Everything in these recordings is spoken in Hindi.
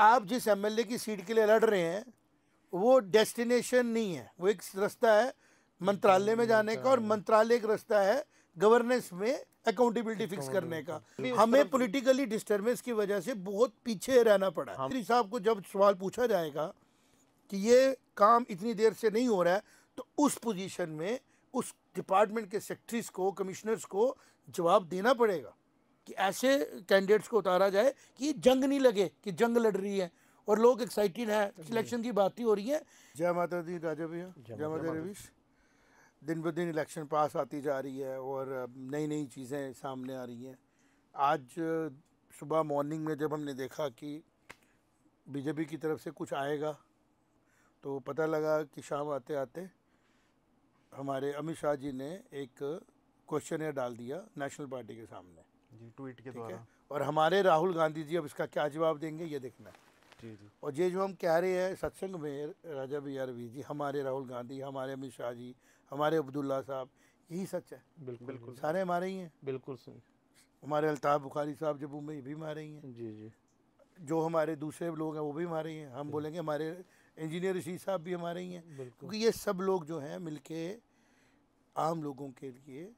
आप जिस एमएलए की सीट के लिए लड़ रहे हैं वो डेस्टिनेशन नहीं है वो एक रास्ता है मंत्रालय में जाने का और मंत्रालय एक रास्ता है गवर्नेंस में अकाउंटेबिलिटी फिक्स करने का हमें पॉलिटिकली डिस्टरबेंस की वजह से बहुत पीछे रहना पड़ा मंत्री साहब को जब सवाल पूछा जाएगा कि ये काम इतनी देर से नहीं हो रहा है तो उस पोजीशन में उस डिपार्टमेंट के सेक्रेटरीज को कमिश्नर्स को जवाब देना पड़ेगा कि ऐसे कैंडिडेट्स को उतारा जाए कि जंग नहीं लगे कि जंग लड़ रही है और लोग एक्साइटेड हैं सिलेक्शन की बात ही हो रही है जय माता दी राजा भैया जय माता रवीश दिन ब दिन इलेक्शन पास आती जा रही है और नई नई चीज़ें सामने आ रही हैं आज सुबह मॉर्निंग में जब हमने देखा कि बीजेपी की तरफ से कुछ आएगा तो पता लगा कि शाम आते आते हमारे अमित शाह जी ने एक क्वेश्चन डाल दिया नेशनल पार्टी के सामने जी ट्वीट के द्वारा और हमारे राहुल गांधी जी अब इसका क्या जवाब देंगे ये देखना है जी जी और ये जो हम कह रहे हैं सत्संग में राजा बी आर जी हमारे राहुल गांधी हमारे अमित शाह जी हमारे अब्दुल्ला साहब यही सच है बिल्कुल बिल्कुल सारे हमारे ही हैं बिल्कुल सही हमारे अल्ताफ़ बुखारी साहब जब मुंबई भी मारे ही हैं जी जी जो हमारे दूसरे लोग हैं वो भी मारे ही हैं हम बोलेंगे हमारे इंजीनियर रशीद साहब भी हमारे ही हैं क्योंकि ये सब लोग जो हैं मिलके आम लोगों के लिए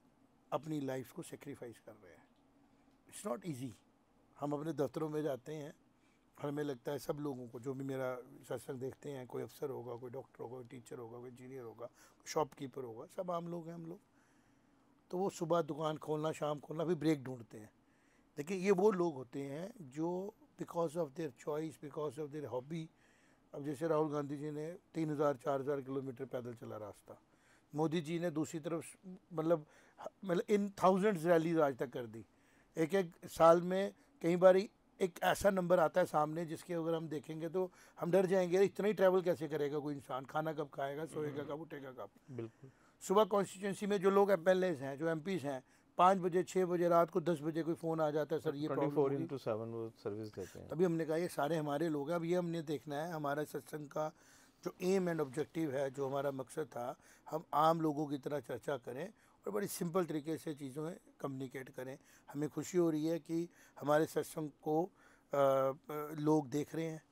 अपनी लाइफ को सेक्रीफाइस कर रहे हैं इट्स नॉट ईजी हम अपने दफ्तरों में जाते हैं हमें लगता है सब लोगों को जो भी मेरा सत्संग देखते हैं कोई अफसर होगा कोई डॉक्टर होगा कोई टीचर होगा कोई इंजीनियर होगा कोई शॉपकीपर होगा सब आम लोग हैं हम लोग तो वो सुबह दुकान खोलना शाम खोलना फिर ब्रेक ढूंढते हैं लेकिन ये वो लोग होते हैं जो because of their choice because of their hobby अब जैसे राहुल गांधी जी ने तीन हज़ार चार हज़ार किलोमीटर पैदल चला रास्ता मोदी जी ने दूसरी तरफ मतलब मतलब इन थाउजेंड्स रैलीज आज तक कर दी एक एक साल में कई बार एक ऐसा नंबर आता है सामने जिसके अगर हम देखेंगे तो हम डर जाएंगे इतना ही ट्रैवल कैसे करेगा कोई इंसान खाना कब खाएगा सोएगा कब उठेगा कब बिल्कुल सुबह कॉन्स्टिट्यूंसी में जो लोग एम एल हैं जो एम हैं पाँच बजे छः बजे रात को दस बजे कोई फ़ोन आ जाता है सर ये सेवन वो सर्विस देते हैं तभी हमने कहा ये सारे हमारे लोग हैं अब ये हमने देखना है हमारा सत्संग का जो एम एंड ऑब्जेक्टिव है जो हमारा मकसद था हम आम लोगों की तरह चर्चा करें और बड़ी सिंपल तरीके से चीज़ों कम्युनिकेट करें हमें खुशी हो रही है कि हमारे सत्संग को आ, आ, लोग देख रहे हैं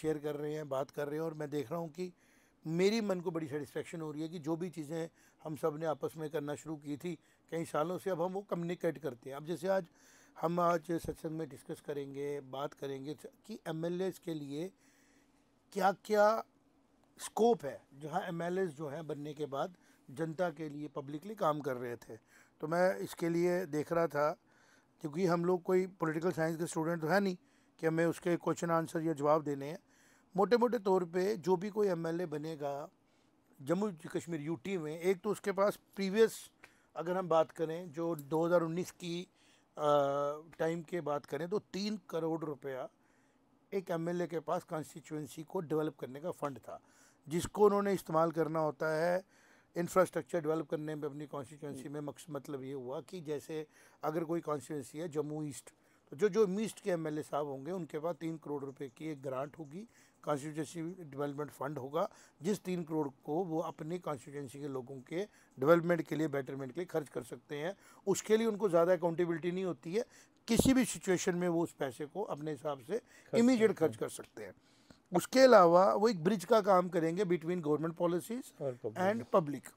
शेयर कर रहे हैं बात कर रहे हैं और मैं देख रहा हूँ कि मेरी मन को बड़ी सेटिस्फेक्शन हो रही है कि जो भी चीज़ें हम सब ने आपस में करना शुरू की थी कई सालों से अब हम वो कम्युनिकेट करते हैं अब जैसे आज हम आज सत्संग में डिस्कस करेंगे बात करेंगे कि एम के लिए क्या क्या स्कोप है जहाँ एम जो हैं बनने के बाद जनता के लिए पब्लिकली काम कर रहे थे तो मैं इसके लिए देख रहा था क्योंकि हम लोग कोई पॉलिटिकल साइंस के स्टूडेंट तो है नहीं कि हमें उसके क्वेश्चन आंसर या जवाब देने हैं मोटे मोटे तौर पे जो भी कोई एमएलए बनेगा जम्मू कश्मीर यूटी में एक तो उसके पास प्रीवियस अगर हम बात करें जो 2019 की टाइम के बात करें तो तीन करोड़ रुपया एक एमएलए के पास कॉन्स्टिट्यूंसी को डेवलप करने का फंड था जिसको उन्होंने इस्तेमाल करना होता है इंफ्रास्ट्रक्चर डेवलप करने में अपनी कॉन्स्टिट्यूंसी में मतलब ये हुआ कि जैसे अगर कोई कॉन्स्टिट्यूंसी है जम्मू ईस्ट तो जो जो मीस्ट के एमएलए साहब होंगे उनके पास तीन करोड़ रुपए की एक ग्रांट होगी कॉन्स्टिट्यूंसी डेवलपमेंट फंड होगा जिस तीन करोड़ को वो अपनी कॉन्स्टिट्यूंसी के लोगों के डेवलपमेंट के लिए बेटरमेंट के लिए खर्च कर सकते हैं उसके लिए उनको ज़्यादा अकाउंटेबिलिटी नहीं होती है किसी भी सिचुएशन में वो उस पैसे को अपने हिसाब से इमीजिएट खर्च कर सकते हैं उसके अलावा वो एक ब्रिज का काम करेंगे between government policies and public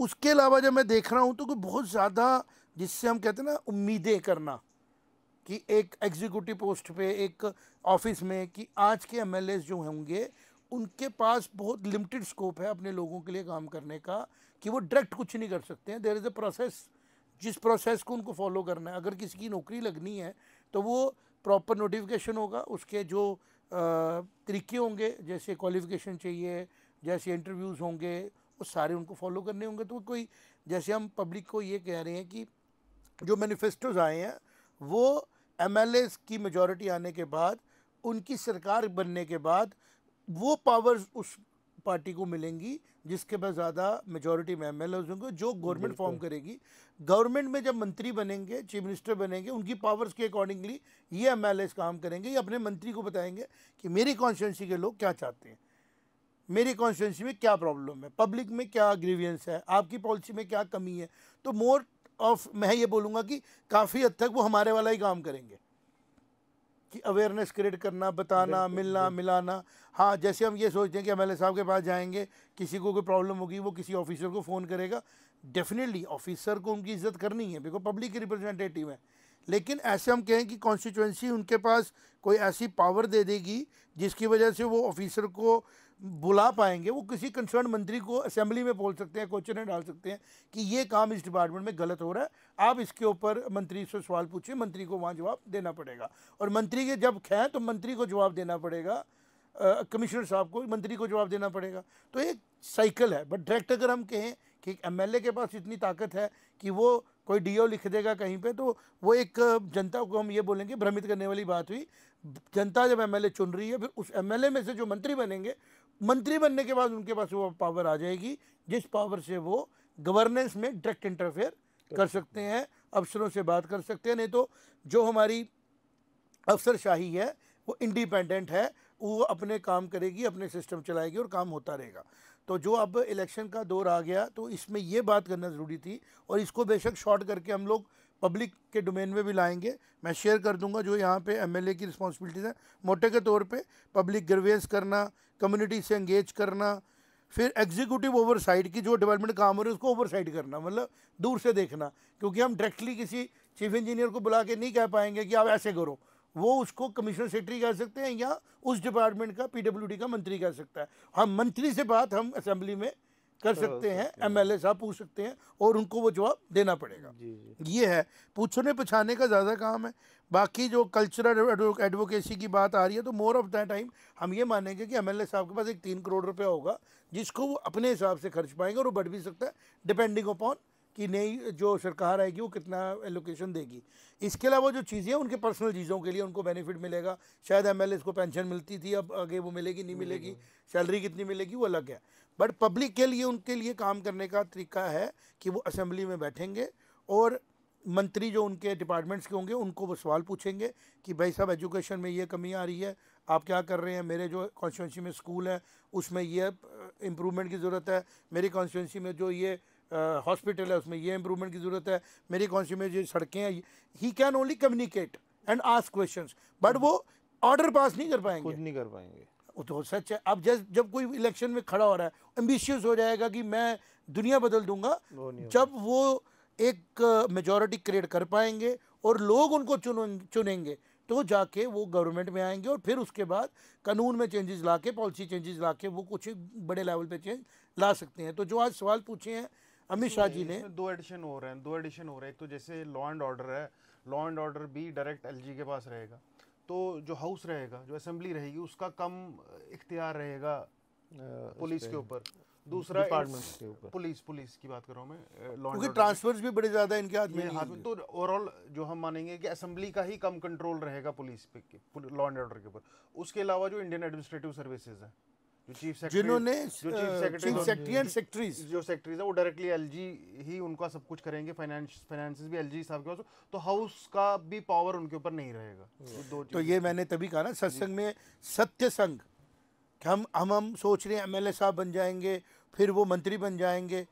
उसके अलावा जब मैं देख रहा हूँ तो कोई बहुत ज़्यादा जिससे हम कहते हैं ना उम्मीदें करना कि एक एग्जीक्यूटिव पोस्ट पे एक ऑफिस में कि आज के एम जो होंगे उनके पास बहुत लिमिटेड स्कोप है अपने लोगों के लिए काम करने का कि वो डायरेक्ट कुछ नहीं कर सकते हैं देर इज़ अ प्रोसेस जिस प्रोसेस को उनको फॉलो करना है अगर किसी की नौकरी लगनी है तो वो प्रॉपर नोटिफिकेशन होगा उसके जो तरीके होंगे जैसे क्वालिफिकेशन चाहिए जैसे इंटरव्यूज़ होंगे वो सारे उनको फॉलो करने होंगे तो कोई जैसे हम पब्लिक को ये कह रहे हैं कि जो मैनिफेस्टोज आए हैं वो एम की मेजॉरिटी आने के बाद उनकी सरकार बनने के बाद वो पावर्स उस पार्टी को मिलेंगी जिसके पास ज़्यादा मेजोरिटी में एम होंगे जो गवर्नमेंट फॉर्म करेगी गवर्नमेंट में जब मंत्री बनेंगे चीफ मिनिस्टर बनेंगे उनकी पावर्स के अकॉर्डिंगली ये एम एल काम करेंगे ये अपने मंत्री को बताएंगे कि मेरी कॉन्स्टिट्यूंसी के लोग क्या चाहते हैं मेरी कॉन्स्टिट्यूंसी में क्या प्रॉब्लम है पब्लिक में क्या ग्रीवियंस है आपकी पॉलिसी में क्या कमी है तो मोर ऑफ मैं ये बोलूँगा कि काफ़ी हद तक वो हमारे वाला ही काम करेंगे कि अवेयरनेस क्रिएट करना बताना मिलना मिलाना हाँ जैसे हम ये सोचते हैं कि एम साहब के पास जाएंगे किसी को कोई प्रॉब्लम होगी वो किसी ऑफिसर को फ़ोन करेगा डेफिनेटली ऑफिसर को उनकी इज्जत करनी है बिकॉज पब्लिक की रिप्रेजेंटेटिव है लेकिन ऐसे हम कहें कि कॉन्स्टिट्यूंसी उनके पास कोई ऐसी पावर दे देगी जिसकी वजह से वो ऑफिसर को बुला पाएंगे वो किसी कंसर्न मंत्री को असेंबली में बोल सकते हैं क्वेश्चन डाल सकते हैं कि ये काम इस डिपार्टमेंट में गलत हो रहा है आप इसके ऊपर मंत्री से सवाल पूछिए मंत्री को वहाँ जवाब देना पड़ेगा और मंत्री के जब खें तो मंत्री को जवाब देना पड़ेगा कमिश्नर साहब को मंत्री को जवाब देना पड़ेगा तो एक साइकिल है बट डायरेक्ट अगर हम कहें कि एम के पास इतनी ताकत है कि वो कोई डीओ लिख देगा कहीं पे तो वो एक जनता को हम ये बोलेंगे भ्रमित करने वाली बात हुई जनता जब एमएलए चुन रही है फिर उस एमएलए में से जो मंत्री बनेंगे मंत्री बनने के बाद उनके पास वो पावर आ जाएगी जिस पावर से वो गवर्नेंस में डायरेक्ट इंटरफेयर कर सकते हैं अफसरों से बात कर सकते हैं नहीं तो जो हमारी अफसरशाही है वो इंडिपेंडेंट है वो अपने काम करेगी अपने सिस्टम चलाएगी और काम होता रहेगा तो जो अब इलेक्शन का दौर आ गया तो इसमें ये बात करना ज़रूरी थी और इसको बेशक शॉर्ट करके हम लोग पब्लिक के डोमेन में भी लाएंगे मैं शेयर कर दूंगा जो यहाँ पे एमएलए की रिस्पॉन्सिबिलिटीज़ हैं मोटे के तौर पे पब्लिक ग्रवेज करना कम्युनिटी से एंगेज करना फिर एग्जीक्यूटिव ओवरसाइड की जो डेवलपमेंट काम हो रही है उसको ओवरसाइड करना मतलब दूर से देखना क्योंकि हम डायरेक्टली किसी चीफ इंजीनियर को बुला के नहीं कह पाएंगे कि आप ऐसे करो वो उसको कमिश्नर सेक्रेटरी कह सकते हैं या उस डिपार्टमेंट का पीडब्ल्यूडी का मंत्री कह सकता है हम मंत्री से बात हम असेंबली में कर सकते हैं एमएलए साहब पूछ सकते हैं और उनको वो जवाब देना पड़ेगा जी ये है पूछने पछाने का ज़्यादा काम है बाकी जो कल्चरल एडवोकेसी की बात आ रही है तो मोर ऑफ दैट टाइम हम ये मानेंगे कि एमएलए साहब के पास एक तीन करोड़ रुपया होगा जिसको वो अपने हिसाब से खर्च पाएंगे और वो बढ़ भी सकता है डिपेंडिंग अपॉन कि नई जो सरकार आएगी वो कितना एलोकेशन देगी इसके अलावा जो चीज़ें उनके पर्सनल चीज़ों के लिए उनको बेनिफिट मिलेगा शायद एम एल को पेंशन मिलती थी अब आगे वो मिलेगी नहीं मिलेगी, मिलेगी। सैलरी कितनी मिलेगी वो अलग है बट पब्लिक के लिए उनके लिए काम करने का तरीका है कि वो असेंबली में बैठेंगे और मंत्री जो उनके डिपार्टमेंट्स के होंगे उनको वो सवाल पूछेंगे कि भाई साहब एजुकेशन में ये कमी आ रही है आप क्या कर रहे हैं मेरे जो कॉन्स्टिट्यूंसी में स्कूल है उसमें ये इम्प्रूवमेंट uh, की ज़रूरत है मेरी कॉन्स्टिट्यूंसी में जो ये हॉस्पिटल है उसमें ये इंप्रूवमेंट की ज़रूरत है मेरी कॉन्स्टिट्यूशन में जो सड़कें हैं he can only communicate and ask question but वो ऑर्डर पास नहीं कर पाएंगे कुछ नहीं कर पाएंगे वो तो सच है अब जैसे जब कोई इलेक्शन में खड़ा हो रहा है एम्बिशियस हो जाएगा कि मैं दुनिया बदल दूंगा वो जब वो एक मेजोरिटी क्रिएट कर पाएंगे और लोग उनको चुन चुनेंगे तो जाके वो गवर्नमेंट में आएंगे और फिर उसके बाद कानून में चेंजेस ला के पॉलिसी चेंजेस ला के वो कुछ बड़े लेवल पे चेंज ला सकते हैं तो जो आज सवाल पूछे हैं अमित शाह जी ने दो एडिशन हो रहे हैं दो एडिशन हो रहे हैं एक तो जैसे लॉ एंड ऑर्डर है लॉ एंड ऑर्डर भी डायरेक्ट एल के पास रहेगा तो जो हाउस रहेगा जो असेंबली रहेगी उसका कम इख्तियार रहेगा पुलिस के ऊपर दूसरा डिपार्टमेंट के ऊपर पुलिस पुलिस की बात कर रहा हूँ मैं ट्रांसफर्स भी बड़े ज़्यादा इनके हाथ में हाथ में तो ओवरऑल जो हम मानेंगे कि असेंबली का ही कम कंट्रोल रहेगा पुलिस पे लॉ एंड ऑर्डर के ऊपर उसके अलावा जो इंडियन एडमिनिस्ट्रेटिव सर्विसेज है जिन्होंने तो नहीं रहेगा हम्म। तो तभी कहा ना सत्संग में सत्य संघ हम हम सोच रहे साहब बन जाएंगे फिर वो मंत्री बन जाएंगे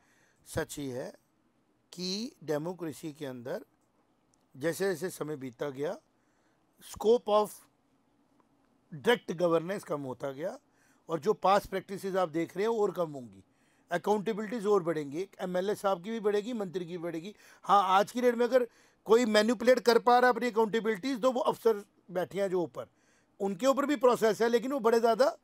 सच ही है कि डेमोक्रेसी के अंदर जैसे जैसे समय बीता गया स्कोप ऑफ डायरेक्ट गवर्नेंस कम होता गया और जो पास प्रैक्टिसेस आप देख रहे हैं और कम होंगी अकाउंटेबिलिटीज़ और बढ़ेंगी एम एल साहब की भी बढ़ेगी मंत्री की भी बढ़ेगी हाँ आज की डेट में अगर कोई मैन्यूपुलेट कर पा रहा अपनी अकाउंटेबिलिटीज़ तो वो अफसर बैठे हैं जो ऊपर उनके ऊपर भी प्रोसेस है लेकिन वो बड़े ज़्यादा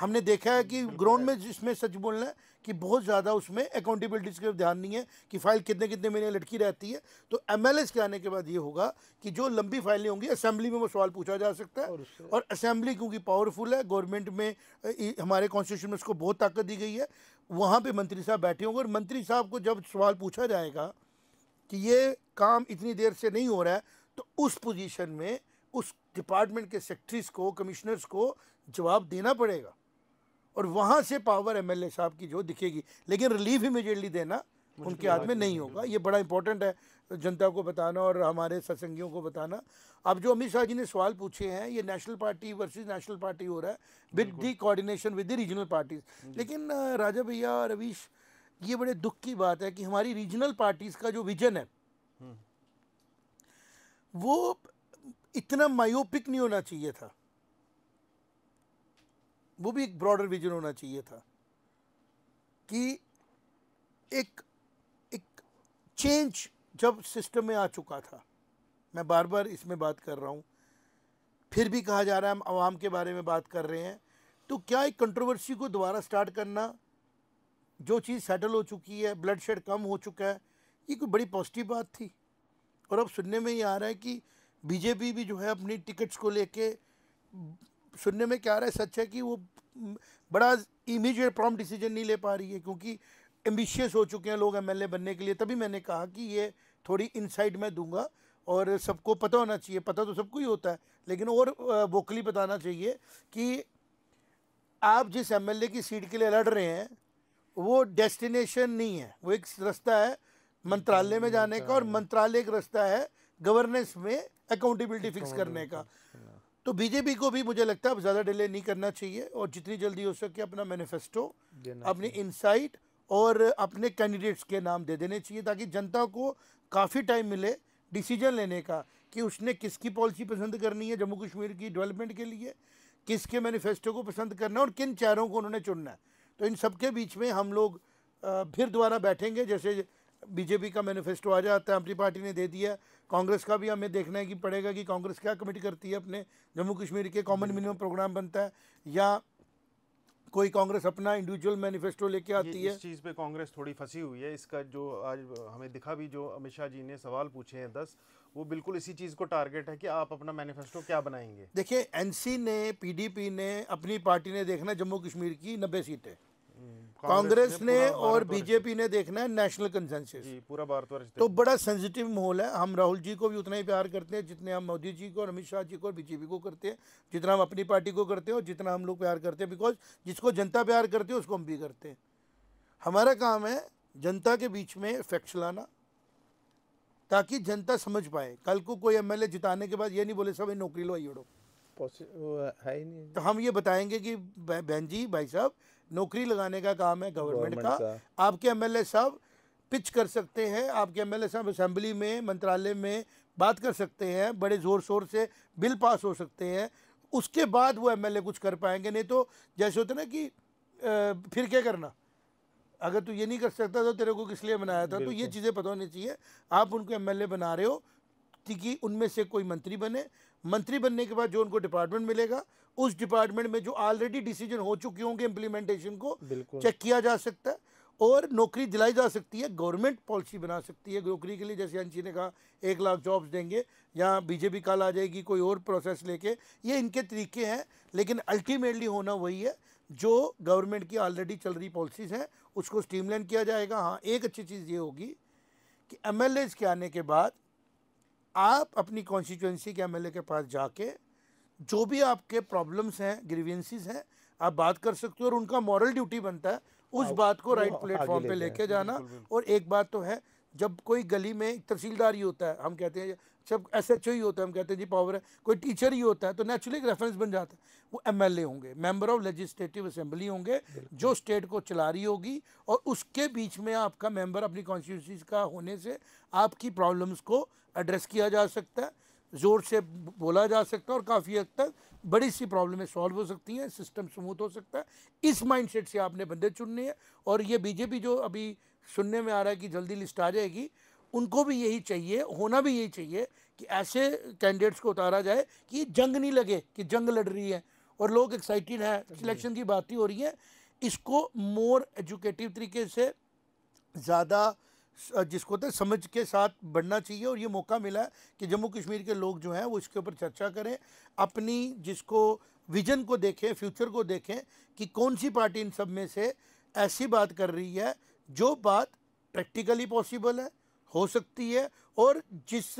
हमने देखा है कि ग्राउंड में जिसमें सच बोलना है कि बहुत ज़्यादा उसमें अकाउंटेबिलिटीज का ध्यान नहीं है कि फाइल कितने कितने महीने लटकी रहती है तो एम के आने के बाद ये होगा कि जो लंबी फाइलें होंगी असेंबली में वो सवाल पूछा जा सकता है और असेंबली क्योंकि पावरफुल है गवर्नमेंट में हमारे कॉन्स्टिट्यूशन में उसको बहुत ताकत दी गई है वहाँ पर मंत्री साहब बैठे होंगे और मंत्री साहब को जब सवाल पूछा जाएगा कि ये काम इतनी देर से नहीं हो रहा है तो उस पोजीशन में उस डिपार्टमेंट के सेक्रेटरीज को कमिश्नर्स को जवाब देना पड़ेगा और वहाँ से पावर ए साहब की जो दिखेगी लेकिन रिलीफ इमीडिएटली देना उनके हाथ में नहीं होगा ये बड़ा इंपॉर्टेंट है जनता को बताना और हमारे सत्संगियों को बताना अब जो अमित शाह जी ने सवाल पूछे हैं ये national party versus national party हो रहा है with the coordination with the regional parties लेकिन राजा भैया रवीश ये बड़े दुख की बात है कि हमारी रीजनल पार्टीज का जो विजन है हम्म। वो इतना मायोपिक नहीं होना चाहिए था वो भी एक ब्रॉडर विजन होना चाहिए था कि एक एक चेंज जब सिस्टम में आ चुका था मैं बार बार इसमें बात कर रहा हूँ फिर भी कहा जा रहा है हम आवाम के बारे में बात कर रहे हैं तो क्या एक कंट्रोवर्सी को दोबारा स्टार्ट करना जो चीज़ सेटल हो चुकी है ब्लड शेड कम हो चुका है ये कोई बड़ी पॉजिटिव बात थी और अब सुनने में ये आ रहा है कि बीजेपी भी जो है अपनी टिकट्स को लेके सुनने में क्या आ रहा है सच है कि वो बड़ा इमीजिएट प्रॉम डिसीजन नहीं ले पा रही है क्योंकि एम्बिशियस हो चुके हैं लोग ए बनने के लिए तभी मैंने कहा कि ये थोड़ी इनसाइड मैं दूंगा और सबको पता होना चाहिए पता तो सबको ही होता है लेकिन और वोकली बताना चाहिए कि आप जिस ए की सीट के लिए लड़ रहे हैं वो डेस्टिनेशन नहीं है वो एक रास्ता है मंत्रालय में जाने का और मंत्रालय एक रास्ता है गवर्नेंस में अकाउंटेबिलिटी फिक्स करने का तो बीजेपी को भी मुझे लगता है अब ज़्यादा डिले नहीं करना चाहिए और जितनी जल्दी हो सके अपना मैनिफेस्टो अपनी इंसाइट और अपने कैंडिडेट्स के नाम दे देने चाहिए ताकि जनता को काफ़ी टाइम मिले डिसीजन लेने का कि उसने किसकी पॉलिसी पसंद करनी है जम्मू कश्मीर की डेवलपमेंट के लिए किसके मैनिफेस्टो को पसंद करना है और किन चेहरों को उन्होंने चुनना है तो इन सबके बीच में हम लोग फिर दोबारा बैठेंगे जैसे बीजेपी का मैनिफेस्टो आ जाता है अपनी पार्टी ने दे दिया कांग्रेस का भी हमें देखना है कि पड़ेगा कि कांग्रेस क्या कमिट करती है अपने जम्मू कश्मीर के कॉमन मिनिमम प्रोग्राम बनता है या कोई कांग्रेस अपना इंडिविजुअल मैनिफेस्टो लेके आती है इस चीज़ पे कांग्रेस थोड़ी फंसी हुई है इसका जो आज हमें दिखा भी जो अमित शाह जी ने सवाल पूछे हैं दस वो बिल्कुल इसी चीज़ को टारगेट है कि आप अपना मैनिफेस्टो क्या बनाएंगे देखिए एनसी ने पीडीपी ने अपनी पार्टी ने देखना जम्मू कश्मीर की नब्बे सीटें कांग्रेस ने, और बीजेपी ने देखना है नेशनल कंसेंसस पूरा भारतवर्ष तो बड़ा सेंसिटिव माहौल है हम राहुल जी को भी उतना ही प्यार करते हैं जितने हम मोदी जी को और अमित शाह जी को और बीजेपी को करते हैं जितना हम अपनी पार्टी को करते हैं और जितना हम लोग प्यार करते हैं बिकॉज जिसको जनता प्यार करती है उसको हम भी करते हैं हमारा काम है जनता के बीच में फैक्ट्स लाना ताकि जनता समझ पाए कल को कोई एमएलए जिताने के बाद ये नहीं बोले सब नौकरी लो आई उड़ो है ही नहीं तो हम ये बताएंगे कि बहन जी भाई साहब नौकरी लगाने का काम है गवर्नमेंट का।, का आपके एमएलए साहब पिच कर सकते हैं आपके एमएलए साहब असम्बली में मंत्रालय में बात कर सकते हैं बड़े ज़ोर शोर से बिल पास हो सकते हैं उसके बाद वो एमएलए कुछ कर पाएंगे नहीं तो जैसे होता ना कि फिर क्या करना अगर तू ये नहीं कर सकता तो तेरे को किस लिए बनाया था तो ये चीज़ें पता होनी चाहिए आप उनको एमएलए बना रहे हो कि उनमें से कोई मंत्री बने मंत्री बनने के बाद जो उनको डिपार्टमेंट मिलेगा उस डिपार्टमेंट में जो ऑलरेडी डिसीजन हो चुके होंगे इम्प्लीमेंटेशन को चेक किया जा सकता है और नौकरी दिलाई जा सकती है गवर्नमेंट पॉलिसी बना सकती है नौकरी के लिए जैसे अंशी ने कहा एक लाख जॉब्स देंगे या बीजेपी कल आ जाएगी कोई और प्रोसेस लेके ये इनके तरीके हैं लेकिन अल्टीमेटली होना वही है जो गवर्नमेंट की ऑलरेडी चल रही पॉलिसीज़ हैं उसको स्ट्रीमलाइन किया जाएगा हाँ एक अच्छी चीज़ ये होगी कि एम के आने के बाद आप अपनी कॉन्स्टिट्यूंसी के एमएलए के पास जाके जो भी आपके प्रॉब्लम्स हैं ग्रीवेंसीज हैं आप बात कर सकते हो और उनका मॉरल ड्यूटी बनता है उस हाँ, बात को राइट प्लेटफॉर्म पे लेके जाना और एक बात तो है जब कोई गली में तहसीलदार ही होता है हम कहते हैं जब एस एच ओ ही होता है हम कहते हैं जी पावर है कोई टीचर ही होता है तो नेचुरली एक रेफरेंस बन जाता है वो एम एल ए होंगे मेम्बर ऑफ लेजिस्लेटिव असम्बली होंगे जो स्टेट को चला रही होगी और उसके बीच में आपका मेम्बर अपनी कॉन्स्टिट्यूंसी का होने से आपकी प्रॉब्लम्स को एड्रेस किया जा सकता है ज़ोर से बोला जा सकता है और काफ़ी हद तक बड़ी सी प्रॉब्लमें सॉल्व हो सकती हैं सिस्टम स्मूथ हो सकता है इस माइंडसेट से आपने बंदे चुनने हैं और ये बीजेपी जो अभी सुनने में आ रहा है कि जल्दी लिस्ट आ जाएगी उनको भी यही चाहिए होना भी यही चाहिए कि ऐसे कैंडिडेट्स को उतारा जाए कि जंग नहीं लगे कि जंग लड़ रही है और लोग एक्साइटेड हैं सिलेक्शन की बात ही हो रही है इसको मोर एजुकेटिव तरीके से ज़्यादा जिसको तो समझ के साथ बढ़ना चाहिए और ये मौका मिला है कि जम्मू कश्मीर के लोग जो हैं वो इसके ऊपर चर्चा करें अपनी जिसको विजन को देखें फ्यूचर को देखें कि कौन सी पार्टी इन सब में से ऐसी बात कर रही है जो बात प्रैक्टिकली पॉसिबल है हो सकती है और जिस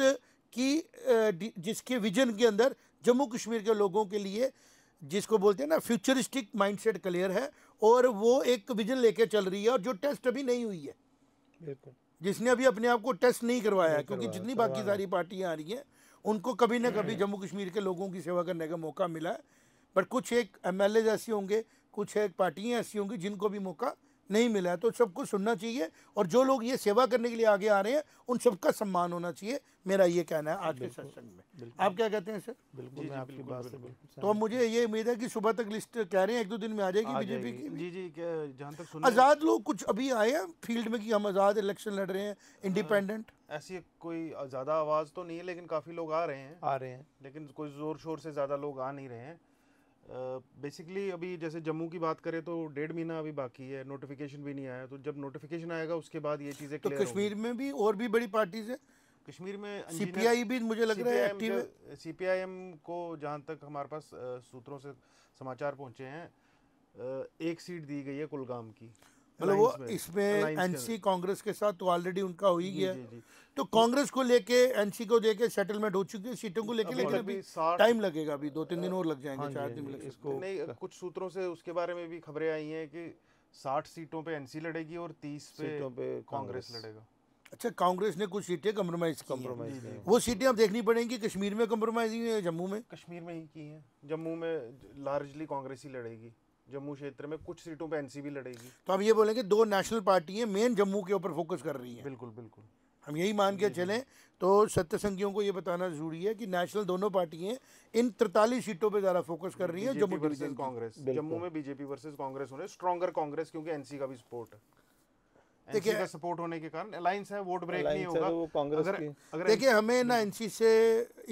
की जिसके विजन के अंदर जम्मू कश्मीर के लोगों के लिए जिसको बोलते हैं ना फ्यूचरिस्टिक माइंडसेट क्लियर है और वो एक विजन लेके चल रही है और जो टेस्ट अभी नहीं हुई है जिसने अभी अपने आप को टेस्ट नहीं करवाया है क्योंकि जितनी बाकी सारी पार्टियाँ आ रही हैं उनको कभी ना कभी जम्मू कश्मीर के लोगों की सेवा करने का मौका मिला है पर कुछ एक एम ऐसे होंगे कुछ एक पार्टियाँ ऐसी होंगी जिनको भी मौका नहीं मिला है तो सबको सुनना चाहिए और जो लोग ये सेवा करने के लिए आगे आ रहे हैं उन सबका सम्मान होना चाहिए मेरा ये कहना है आज के सत्संग में आप क्या कहते हैं सर बिल्कुल मैं आपकी बात से तो मुझे ये उम्मीद है कि सुबह तक लिस्ट कह रहे हैं एक दो दिन में आ जाएगी बीजेपी की जी जी जहाँ तक आज़ाद लोग कुछ अभी आए हैं फील्ड में कि हम आज़ाद इलेक्शन लड़ रहे हैं इंडिपेंडेंट ऐसी कोई ज़्यादा आवाज़ तो नहीं है लेकिन काफ़ी लोग आ रहे हैं आ रहे हैं लेकिन कोई ज़ोर शोर से ज़्यादा लोग आ नहीं रहे हैं बेसिकली uh, अभी जैसे जम्मू की बात करें तो डेढ़ महीना अभी बाकी है नोटिफिकेशन भी नहीं आया तो जब नोटिफिकेशन आएगा उसके बाद ये चीज़ें तो कश्मीर में भी और भी बड़ी पार्टीज है कश्मीर में सीपीआई भी मुझे लग रहा है आई सीपीआईएम को जहाँ तक हमारे पास सूत्रों से समाचार पहुँचे हैं एक सीट दी गई है कुलगाम की मतलब वो इसमें एनसी कांग्रेस के साथ तो ऑलरेडी उनका हो ही गया तो कांग्रेस को लेके एनसी को लेके सेटलमेंट हो चुकी है सीटों को लेके लेकिन अभी टाइम लगेगा अभी दो तीन दिन और लग जाएंगे हाँ चार हाँ दिन लग इसको नहीं कुछ सूत्रों से उसके बारे में भी खबरें आई हैं कि साठ सीटों पे एनसी लड़ेगी और तीस सीटों पे कांग्रेस लड़ेगा अच्छा कांग्रेस ने कुछ सीटें कम्प्रोमाइज कम्प्रोमाइज वो सीटें अब देखनी पड़ेंगी कश्मीर में कम्प्रोमाइज हुई है जम्मू में कश्मीर में ही की है जम्मू में लार्जली कांग्रेस ही लड़ेगी जम्मू क्षेत्र में कुछ सीटों पे एनसीबी लड़ेगी तो हम ये बोलेंगे दो नेशनल पार्टी है मेन जम्मू के ऊपर फोकस कर रही है बिल्कुल बिल्कुल हम यही मान के चले तो सत्य संघियों को ये बताना जरूरी है कि नेशनल दोनों पार्टियां इन तिरतालीस सीटों पे ज़्यादा फोकस कर रही है जम्मू वर्सेज कांग्रेस जम्मू में बीजेपी वर्सेज कांग्रेस होने स्ट्रॉगर कांग्रेस क्योंकि एनसी का भी सपोर्ट है देखिए सपोर्ट होने के कारण अलायंस है वोट ब्रेक नहीं होगा देखिए हमें ना एनसी से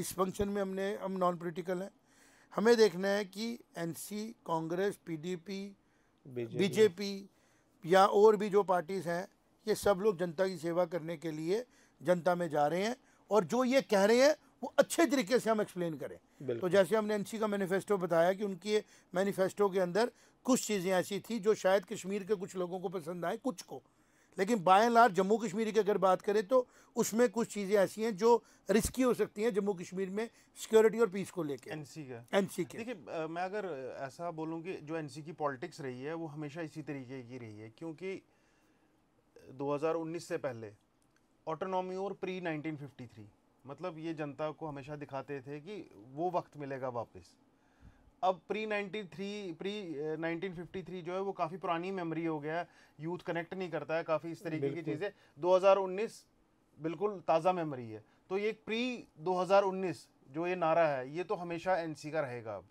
इस फंक्शन में हमने हम नॉन पोलिटिकल हैं हमें देखना है कि एनसी कांग्रेस पीडीपी बीजेपी या और भी जो पार्टीज़ हैं ये सब लोग जनता की सेवा करने के लिए जनता में जा रहे हैं और जो ये कह रहे हैं वो अच्छे तरीके से हम एक्सप्लेन करें तो जैसे हमने एनसी का मैनिफेस्टो बताया कि उनकी मैनिफेस्टो के अंदर कुछ चीज़ें ऐसी थी जो शायद कश्मीर के कुछ लोगों को पसंद आए कुछ को लेकिन बाय लार जम्मू कश्मीर की अगर बात करें तो उसमें कुछ चीज़ें ऐसी हैं जो रिस्की हो सकती हैं जम्मू कश्मीर में सिक्योरिटी और पीस को लेकर एन सी का एन सी के देखिए मैं अगर ऐसा बोलूँ कि जो एन सी की पॉलिटिक्स रही है वो हमेशा इसी तरीके की रही है क्योंकि 2019 से पहले ऑटोनॉमी और प्री 1953 मतलब ये जनता को हमेशा दिखाते थे कि वो वक्त मिलेगा वापस अब प्री 93 प्री 1953 जो है वो काफ़ी पुरानी मेमोरी हो गया है यूथ कनेक्ट नहीं करता है काफ़ी इस तरीके की चीज़ें 2019 बिल्कुल ताज़ा मेमोरी है तो ये प्री 2019 जो ये नारा है ये तो हमेशा एनसी का रहेगा अब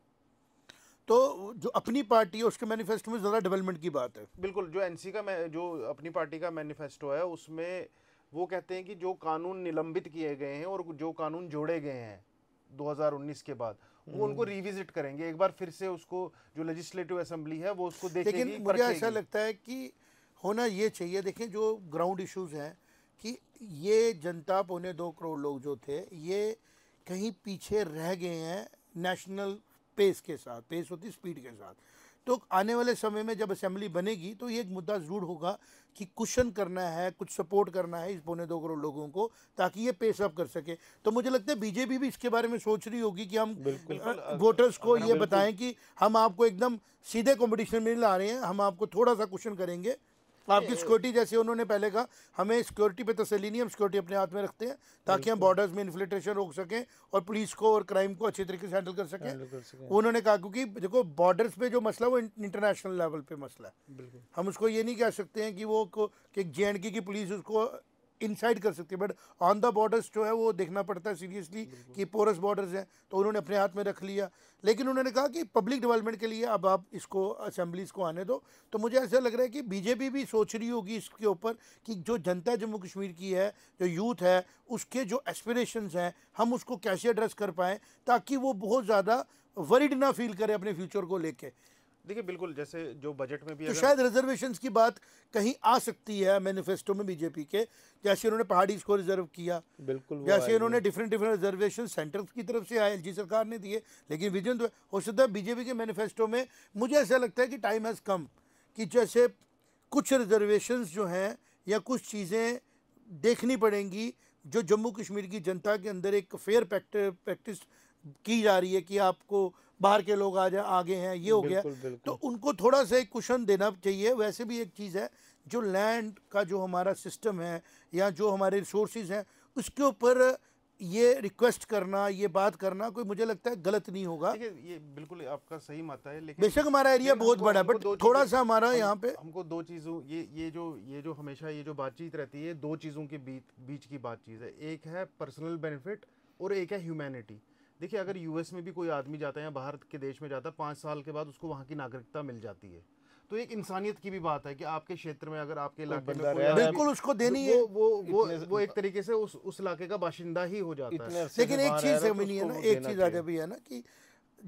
तो जो अपनी पार्टी है उसके मैनिफेस्टो में ज़्यादा डेवलपमेंट की बात है बिल्कुल जो एनसी का जो अपनी पार्टी का मैनिफेस्टो है उसमें वो कहते हैं कि जो कानून निलंबित किए गए हैं और जो कानून जोड़े गए हैं 2019 के बाद वो उनको रिविजिट करेंगे एक बार फिर से उसको जो लेजिस्लेटिव असेंबली है वो उसको देखेगी लेकिन मुझे ऐसा लगता है कि होना ये चाहिए देखें जो ग्राउंड इश्यूज हैं कि ये जनता पौने दो करोड़ लोग जो थे ये कहीं पीछे रह गए हैं नेशनल पेस के साथ पेस होती स्पीड के साथ तो आने वाले समय में जब असेंबली बनेगी तो ये एक मुद्दा ज़रूर होगा कि कुशन करना है कुछ सपोर्ट करना है इस पौने दो करोड़ लोगों को ताकि ये पेश अप कर सके तो मुझे लगता है बीजेपी भी इसके बारे में सोच रही होगी कि हम वोटर्स को ये बताएं कि हम आपको एकदम सीधे कॉम्पिटिशन में ला रहे हैं हम आपको थोड़ा सा क्वेश्चन करेंगे आपकी सिक्योरिटी जैसे उन्होंने पहले कहा हमें सिक्योरिटी पे तसली नहीं हम सिक्योरिटी अपने हाथ में रखते हैं ताकि हम बॉर्डर्स में इन्फिल्ट्रेशन रोक सकें और पुलिस को और क्राइम को अच्छे तरीके से हैंडल कर सकें उन्होंने कहा क्योंकि देखो बॉर्डर्स पे जो मसला वो इंटरनेशनल लेवल पे मसला है हम उसको ये नहीं कह सकते हैं कि वो एक जे एंड की पुलिस उसको इनसाइड कर सकती है बट ऑन द बॉर्डर्स जो है वो देखना पड़ता है सीरियसली कि पोरस बॉर्डर्स हैं तो उन्होंने अपने हाथ में रख लिया लेकिन उन्होंने कहा कि पब्लिक डेवलपमेंट के लिए अब आप इसको असेंबलीज को आने दो तो मुझे ऐसा लग रहा है कि बीजेपी भी सोच रही होगी इसके ऊपर कि जो जनता जम्मू कश्मीर की है जो यूथ है उसके जो एस्पिरेशंस हैं हम उसको कैसे एड्रेस कर पाएँ ताकि वो बहुत ज़्यादा वरिड ना फील करें अपने फ्यूचर को लेकर देखिए बिल्कुल जैसे जो बजट में भी तो अगर... शायद रिजर्वेशन की बात कहीं आ सकती है मैनिफेस्टो में बीजेपी के जैसे उन्होंने पहाड़ीज को रिजर्व किया बिल्कुल जैसे उन्होंने डिफरेंट डिफरेंट रिजर्वेशन सेंटर की तरफ से आए एल सरकार ने दिए लेकिन विजन तो हो सकता है बीजेपी के मैनिफेस्टो में मुझे ऐसा लगता है कि टाइम हैज़ कम कि जैसे कुछ रिजर्वेशन जो हैं या कुछ चीज़ें देखनी पड़ेंगी जो जम्मू कश्मीर की जनता के अंदर एक फेयर प्रैक्टिस की जा रही है कि आपको बाहर के लोग आ जाए आगे हैं ये हो गया तो उनको थोड़ा सा एक कुशन देना चाहिए वैसे भी एक चीज़ है जो लैंड का जो हमारा सिस्टम है या जो हमारे रिसोर्सेज हैं उसके ऊपर ये रिक्वेस्ट करना ये बात करना कोई मुझे लगता है गलत नहीं होगा ये बिल्कुल आपका सही माता है लेकिन बेशक हमारा एरिया बहुत बड़ा है बट थोड़ा सा हमारा हम, यहाँ पे हमको दो चीज़ों ये ये जो ये जो हमेशा ये जो बातचीत रहती है दो चीज़ों के बीच बीच की बातचीत है एक है पर्सनल बेनिफिट और एक है ह्यूमैनिटी देखिए अगर यूएस में भी कोई आदमी जाता है या बाहर के देश में जाता है पाँच साल के बाद उसको वहाँ की नागरिकता मिल जाती है तो एक इंसानियत की भी बात है कि आपके क्षेत्र में अगर आपके इलाके में बिल्कुल उसको तो देनी है वो वो वो एक तरीके से उस उस इलाके का बाशिंदा ही हो जाता है लेकिन एक चीज़ है ना तो एक चीज़ आगे भी है ना कि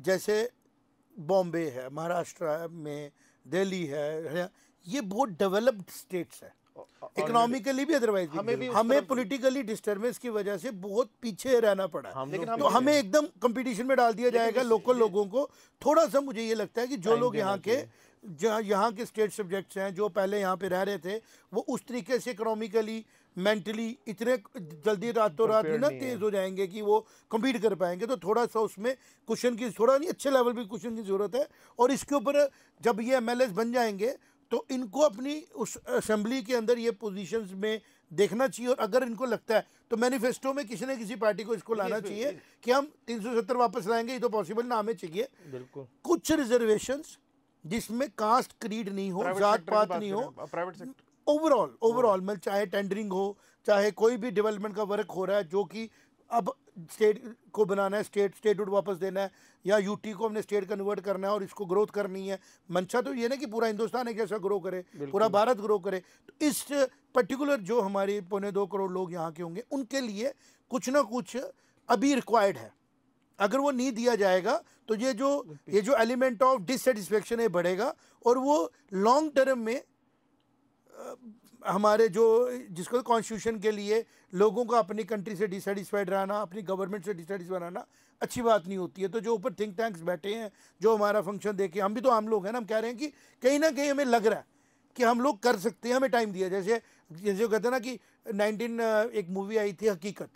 जैसे बॉम्बे है महाराष्ट्र में दिल्ली है ये बहुत डेवलप्ड स्टेट्स है इकोनॉमिकली भी अदरवाइज हमें भी हमें पॉलिटिकली डिस्टरबेंस की वजह से बहुत पीछे रहना पड़ा हम लेकिन तो हमें एकदम कंपटीशन में डाल दिया जाएगा लोकल लोगों को थोड़ा सा मुझे ये लगता है कि जो लोग यहाँ के जहाँ यहाँ के स्टेट सब्जेक्ट्स हैं जो पहले यहाँ पे रह रहे थे वो उस तरीके से इकोनॉमिकली मेंटली इतने जल्दी रातों रात में ना तेज़ हो जाएंगे कि वो कम्पीट कर पाएंगे तो थोड़ा सा उसमें क्वेश्चन की थोड़ा नहीं अच्छे लेवल पे क्वेश्चन की ज़रूरत है और इसके ऊपर जब ये एम बन जाएंगे तो इनको अपनी उस असम्बली के अंदर ये पोजिशन में देखना चाहिए और अगर इनको लगता है तो मैनिफेस्टो में किसी न किसी पार्टी को इसको लाना चाहिए कि हम 370 वापस लाएंगे ये तो पॉसिबल ना हमें चाहिए बिल्कुल कुछ रिजर्वेशन जिसमें कास्ट क्रीड नहीं हो जात पात नहीं हो प्राइवेट सेक्टर ओवरऑल ओवरऑल मतलब चाहे टेंडरिंग हो चाहे कोई भी डेवलपमेंट का वर्क हो रहा है जो कि अब स्टेट को बनाना है स्टेट स्टेटहुड वापस देना है या यूटी को हमने स्टेट कन्वर्ट करना है और इसको ग्रोथ करनी है मंशा तो ये ना कि पूरा हिंदुस्तान एक जैसा ग्रो करे पूरा भारत ग्रो करे तो इस पर्टिकुलर जो हमारे पौने दो करोड़ लोग यहाँ के होंगे उनके लिए कुछ ना कुछ अभी रिक्वायर्ड है अगर वो नहीं दिया जाएगा तो ये जो ये जो एलिमेंट ऑफ डिससेटिस्फेक्शन है बढ़ेगा और वो लॉन्ग टर्म में हमारे जो जिसको कॉन्स्टिट्यूशन के लिए लोगों का अपनी कंट्री से डिसटिस्फाइड रहना अपनी गवर्नमेंट से डिसटिस्फाइड रहना अच्छी बात नहीं होती है तो जो ऊपर थिंक टैंक्स बैठे हैं जो हमारा फंक्शन देखे हम भी तो आम लोग हैं ना हम कह रहे हैं कि कहीं ना कहीं हमें लग रहा है कि हम लोग कर सकते हैं हमें टाइम दिया जैसे जैसे कहते हैं ना कि नाइनटीन एक मूवी आई थी हकीकत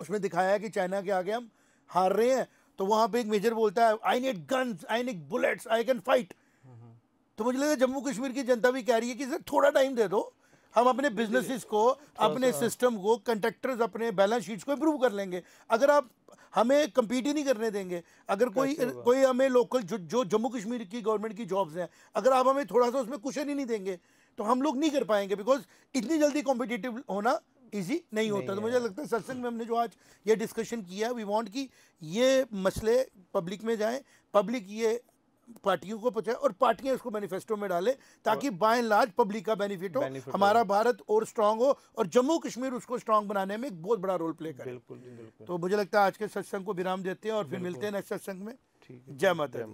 उसमें दिखाया कि चाइना के आगे हम हार रहे हैं तो वहाँ पे एक मेजर बोलता है I need guns I need bullets I can fight तो मुझे लगता है जम्मू कश्मीर की जनता भी कह रही है कि सर थोड़ा टाइम दे दो हम अपने बिजनेसेस को अपने सिस्टम को कंट्रेक्टर्स अपने बैलेंस शीट्स को इम्प्रूव कर लेंगे अगर आप हमें कम्पीट ही नहीं करने देंगे अगर कोई कोई हमें लोकल जो जो जम्मू कश्मीर की गवर्नमेंट की जॉब्स हैं अगर आप हमें थोड़ा सा उसमें कुशन ही नहीं देंगे तो हम लोग नहीं कर पाएंगे बिकॉज इतनी जल्दी कॉम्पिटिटिव होना ईजी नहीं, नहीं होता तो मुझे लगता है सत्संग में हमने जो आज ये डिस्कशन किया वी वांट कि ये मसले पब्लिक में जाएं पब्लिक ये पार्टियों को पहुंचाए और पार्टियां इसको मैनिफेस्टो में डालें ताकि बाय एंड लार्ज पब्लिक का बेनिफिट हो हमारा भारत और स्ट्रांग हो और जम्मू कश्मीर उसको स्ट्रांग बनाने में एक बहुत बड़ा रोल प्ले करे बिल्कुल तो मुझे लगता है आज के सत्संग को विराम देते हैं और फिर मिलते हैं नेक्स्ट सत्संग में जय माता